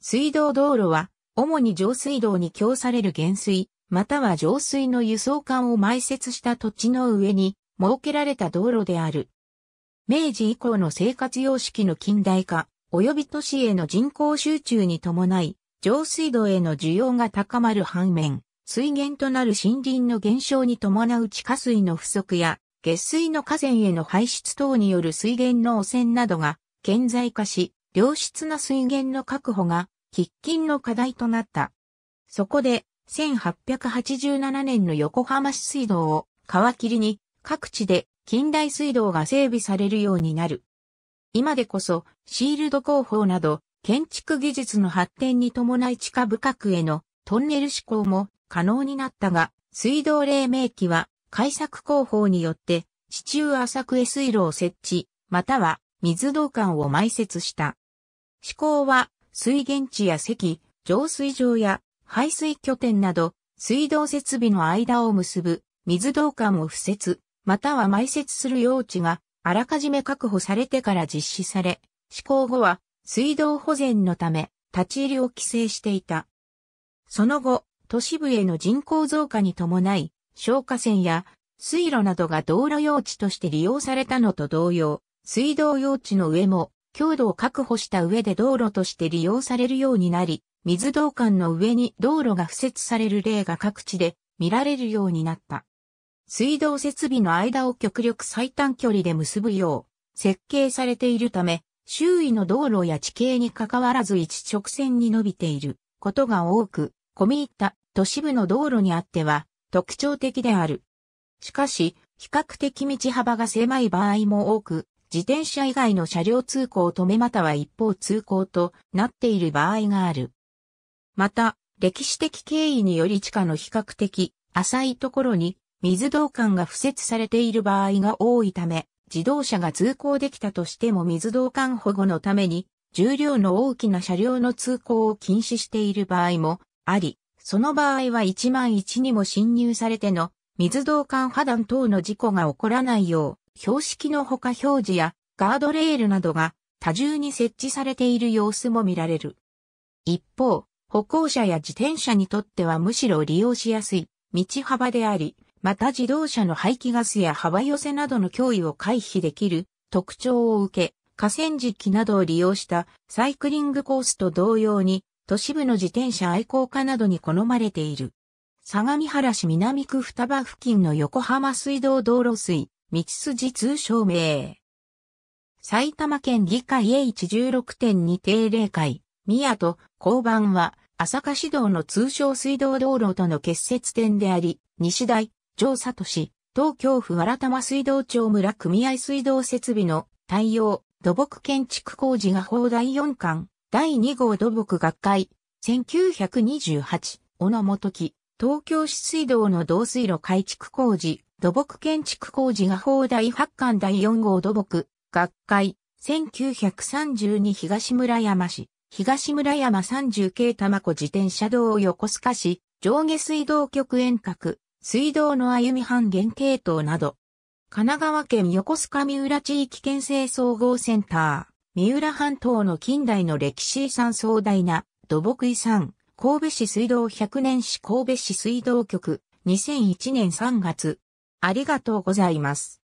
水道道路は、主に上水道に供される減水、または上水の輸送管を埋設した土地の上に設けられた道路である。明治以降の生活様式の近代化、及び都市への人口集中に伴い、上水道への需要が高まる反面、水源となる森林の減少に伴う地下水の不足や、下水の河川への排出等による水源の汚染などが顕在化し、良質な水源の確保が喫緊の課題となった。そこで、1887年の横浜市水道を皮切りに各地で近代水道が整備されるようになる。今でこそシールド工法など建築技術の発展に伴い地下深くへのトンネル施工も可能になったが、水道黎明期は開削工法によって地中浅くへ水路を設置、または水道管を埋設した。施工は、水源地や石、浄水場や排水拠点など、水道設備の間を結ぶ水道管を敷設、または埋設する用地があらかじめ確保されてから実施され、施行後は水道保全のため立ち入りを規制していた。その後、都市部への人口増加に伴い、消火栓や水路などが道路用地として利用されたのと同様、水道用地の上も、強度を確保した上で道路として利用されるようになり、水道管の上に道路が付設される例が各地で見られるようになった。水道設備の間を極力最短距離で結ぶよう設計されているため、周囲の道路や地形に関わらず一直線に伸びていることが多く、込み入った都市部の道路にあっては特徴的である。しかし、比較的道幅が狭い場合も多く、自転車以外の車両通行止めまたは一方通行となっている場合がある。また、歴史的経緯により地下の比較的浅いところに水道管が付設されている場合が多いため、自動車が通行できたとしても水道管保護のために重量の大きな車両の通行を禁止している場合もあり、その場合は1万1にも侵入されての水道管破断等の事故が起こらないよう標識のほか表示やガードレールなどが多重に設置されている様子も見られる。一方、歩行者や自転車にとってはむしろ利用しやすい道幅であり、また自動車の排気ガスや幅寄せなどの脅威を回避できる特徴を受け、河川敷などを利用したサイクリングコースと同様に、都市部の自転車愛好家などに好まれている。相模原市南区双葉付近の横浜水道道路水道筋通称名。埼玉県議会 H16.2 会、宮と交番は、朝霞市道の通称水道道路との結節点であり、西大、城里市、東京府新玉水道町村組合水道設備の対応、土木建築工事が法第4巻、第2号土木学会、1928、小野元木、東京市水道の導水路改築工事、土木建築工事画法第8巻第4号土木、学会、1932東村山市、東村山30系玉子自転車道横須賀市、上下水道局遠隔、水道の歩み半減系統など、神奈川県横須賀三浦地域県政総合センター、三浦半島の近代の歴史遺産壮大な土木遺産、神戸市水道100年市神戸市水道局、2001年3月、ありがとうございます。